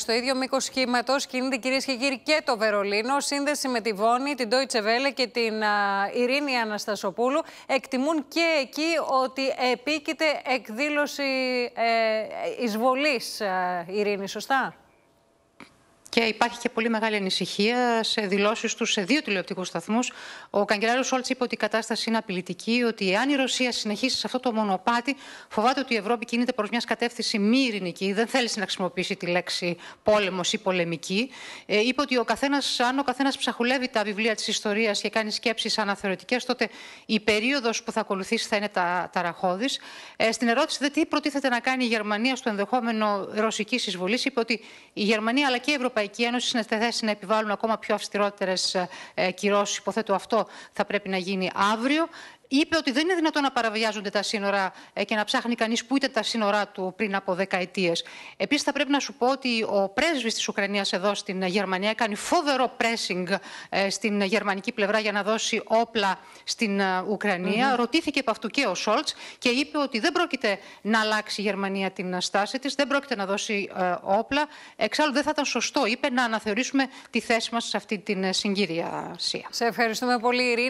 Στο ίδιο μήκος σχήματος κινείται κυρίες και κύριοι και το Βερολίνο. Σύνδεση με τη Βόνη, την Deutsche Welle και την Ειρήνη Αναστασοπούλου. Εκτιμούν και εκεί ότι επίκειται εκδήλωση ε, ε εισβολής, Ειρήνη, σωστά. Και υπάρχει και πολύ μεγάλη ανησυχία σε δηλώσεις τους σε δύο τηλεοπτικούς σταθμούς. Ο καγκελάριος Σόλτ είπε ότι η κατάσταση είναι απειλητική, ότι αν η Ρωσία συνεχίσει σε αυτό το μονοπάτι, φοβάται ότι η Ευρώπη κινείται προς μιας κατεύθυνσης μη ειρηνική. Δεν θέλει να χρησιμοποιήσει τη λέξη πόλεμος ή πολεμική. Ε, είπε ότι ο καθένας, αν ο καθένας ψαχουλεύει τα βιβλία της ιστορίας και κάνει σκέψεις αναθεωρητικές, τότε η περίοδος που θα ακολουθήσει θα είναι τα, ταραχώδης. Ε, στην ερώτηση δε τι προτίθεται να κάνει η Γερμανία στο ενδεχόμενο ρωσικής εισβολής, είπε ότι η Γερμανία αλλά και η Ευρωπαϊκή Ευρωπαϊκή Ένωση είναι στη θέση να επιβάλλουν ακόμα πιο αυστηρότερες ε, ε, κυρώσεις. Υποθέτω αυτό θα πρέπει να γίνει αύριο είπε ότι δεν είναι δυνατόν να παραβιάζονται τα σύνορα ε, και να ψάχνει κανείς που ήταν τα σύνορά του πριν από δεκαετίες. Επίσης, θα πρέπει να σου πω ότι ο πρέσβης της Ουκρανίας εδώ στην Γερμανία κάνει φοβερό pressing ε, στην γερμανική πλευρά για να δώσει όπλα στην ε, ουκρανια Ρωτήθηκε από αυτού και ο Σόλτ και είπε ότι δεν πρόκειται να αλλάξει η Γερμανία την στάση της, δεν πρόκειται να δώσει όπλα. Εξάλλου, δεν θα ήταν σωστό, είπε, να αναθεωρήσουμε τη θέση μας σε αυτή την συγκυρία. Σε ευχαριστούμε πολύ, Ειρήνη.